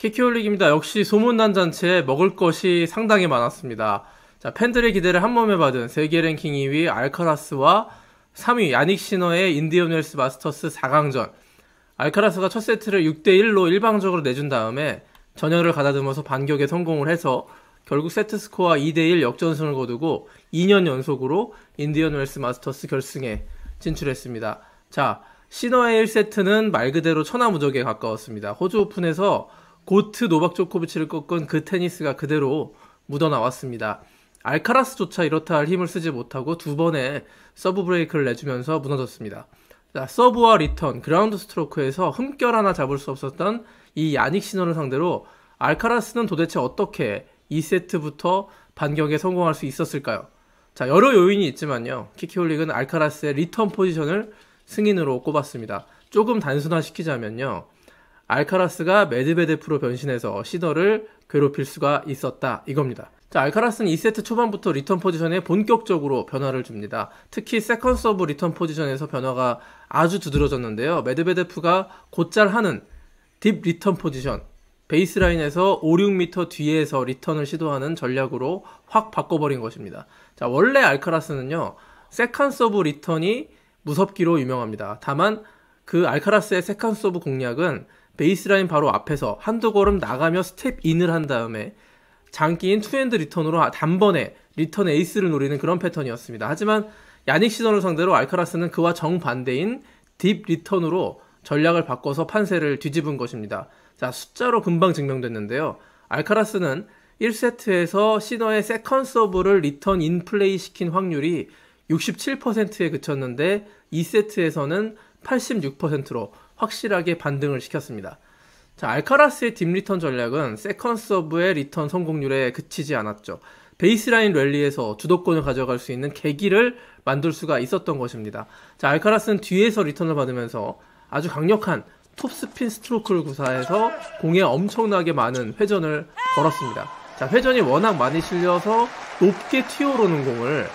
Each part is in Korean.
키키올릭입니다. 역시 소문난 잔치에 먹을 것이 상당히 많았습니다. 자, 팬들의 기대를 한 몸에 받은 세계 랭킹 2위 알카라스와 3위 야닉 시너의 인디언 웰스 마스터스 4강전. 알카라스가 첫 세트를 6대1로 일방적으로 내준 다음에 전열을 가다듬어서 반격에 성공을 해서 결국 세트 스코어 2대1 역전승을 거두고 2년 연속으로 인디언 웰스 마스터스 결승에 진출했습니다. 자, 시너의 1세트는 말 그대로 천하무적에 가까웠습니다. 호주 오픈에서 고트 노박 조코비치를 꺾은 그 테니스가 그대로 묻어나왔습니다. 알카라스조차 이렇다 할 힘을 쓰지 못하고 두 번의 서브 브레이크를 내주면서 무너졌습니다. 자, 서브와 리턴, 그라운드 스트로크에서 흠결 하나 잡을 수 없었던 이 야닉 신원을 상대로 알카라스는 도대체 어떻게 2세트부터 반격에 성공할 수 있었을까요? 자, 여러 요인이 있지만요. 키키홀릭은 알카라스의 리턴 포지션을 승인으로 꼽았습니다. 조금 단순화시키자면요. 알카라스가 메드베데프로 변신해서 시더를 괴롭힐 수가 있었다 이겁니다. 자, 알카라스는 2세트 초반부터 리턴 포지션에 본격적으로 변화를 줍니다. 특히 세컨 서브 리턴 포지션에서 변화가 아주 두드러졌는데요. 메드베데프가 곧잘 하는 딥 리턴 포지션, 베이스라인에서 5, 6m 뒤에서 리턴을 시도하는 전략으로 확 바꿔버린 것입니다. 자, 원래 알카라스는요, 세컨 서브 리턴이 무섭기로 유명합니다. 다만, 그 알카라스의 세컨 서브 공략은 베이스라인 바로 앞에서 한두 걸음 나가며 스텝 인을 한 다음에 장기인 투핸드 리턴으로 아, 단번에 리턴 에이스를 노리는 그런 패턴이었습니다. 하지만 야닉 시선을 상대로 알카라스는 그와 정반대인 딥 리턴으로 전략을 바꿔서 판세를 뒤집은 것입니다. 자, 숫자로 금방 증명됐는데요. 알카라스는 1세트에서 시너의 세컨 서브를 리턴 인플레이 시킨 확률이 67%에 그쳤는데 2세트에서는 86%로 확실하게 반등을 시켰습니다. 자, 알카라스의 딥 리턴 전략은 세컨 스오브의 리턴 성공률에 그치지 않았죠. 베이스라인 랠리에서 주도권을 가져갈 수 있는 계기를 만들 수가 있었던 것입니다. 자, 알카라스는 뒤에서 리턴을 받으면서 아주 강력한 톱스핀 스트로크를 구사해서 공에 엄청나게 많은 회전을 걸었습니다. 자, 회전이 워낙 많이 실려서 높게 튀어오르는 공을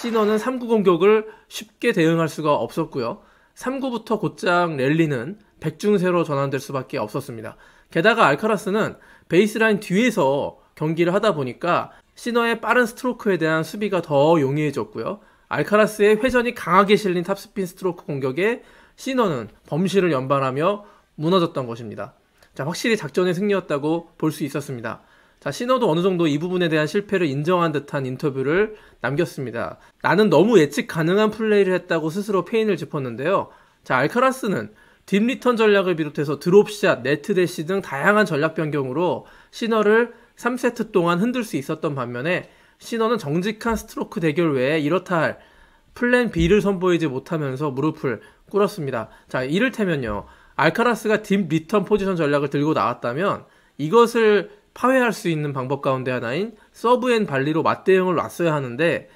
시너는 3구 공격을 쉽게 대응할 수가 없었고요. 3구부터 곧장 랠리는 백중세로 전환될 수밖에 없었습니다. 게다가 알카라스는 베이스라인 뒤에서 경기를 하다 보니까 시너의 빠른 스트로크에 대한 수비가 더 용이해졌고요. 알카라스의 회전이 강하게 실린 탑스핀 스트로크 공격에 시너는 범실을 연발하며 무너졌던 것입니다. 자, 확실히 작전의 승리였다고 볼 수 있었습니다. 자, 시너도 어느 정도 이 부분에 대한 실패를 인정한 듯한 인터뷰를 남겼습니다. 나는 너무 예측 가능한 플레이를 했다고 스스로 페인을 짚었는데요. 자, 알카라스는 딥리턴 전략을 비롯해서 드롭샷, 네트 대시 등 다양한 전략 변경으로 신어를 3세트 동안 흔들 수 있었던 반면에 신어는 정직한 스트로크 대결 외에 이렇다 할 플랜 B를 선보이지 못하면서 무릎을 꿇었습니다. 자, 이를테면요. 알카라스가 딥 리턴 포지션 전략을 들고 나왔다면 이것을 파회할 수 있는 방법 가운데 하나인 서브 앤 발리로 맞대응을 왔어야 하는데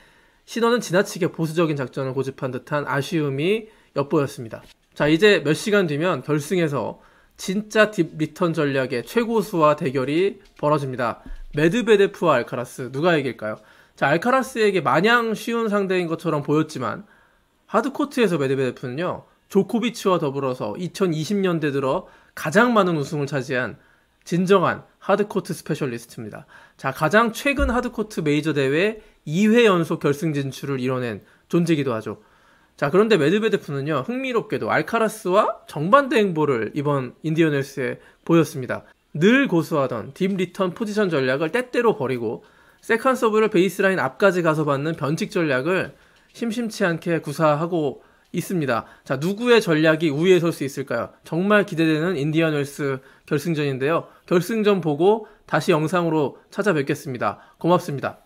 신원은 지나치게 보수적인 작전을 고집한 듯한 아쉬움이 엿보였습니다. 자 이제 몇 시간 뒤면 결승에서 진짜 딥 리턴 전략의 최고수와 대결이 벌어집니다. 메드베데프와 알카라스 누가 이길까요? 자 알카라스에게 마냥 쉬운 상대인 것처럼 보였지만 하드코트에서 메드베데프는요 조코비치와 더불어서 2020년대 들어 가장 많은 우승을 차지한 진정한 하드코트 스페셜리스트입니다. 자, 가장 최근 하드코트 메이저 대회 2회 연속 결승 진출을 이뤄낸 존재기도 하죠. 자, 그런데 메드베데프는요, 흥미롭게도 알카라스와 정반대 행보를 이번 인디언헬스에 보였습니다. 늘 고수하던 딥 리턴 포지션 전략을 때때로 버리고, 세컨 서브를 베이스라인 앞까지 가서 받는 변칙 전략을 심심치 않게 구사하고 있습니다. 자, 누구의 전략이 우위에 설 수 있을까요? 정말 기대되는 인디언 웰스 결승전인데요. 결승전 보고 다시 영상으로 찾아뵙겠습니다. 고맙습니다.